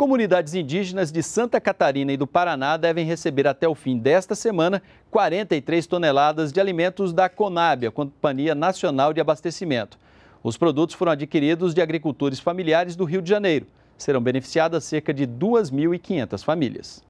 Comunidades indígenas de Santa Catarina e do Paraná devem receber até o fim desta semana 43 toneladas de alimentos da Conab, a Companhia Nacional de Abastecimento. Os produtos foram adquiridos de agricultores familiares do Rio de Janeiro. Serão beneficiadas cerca de 2.500 famílias.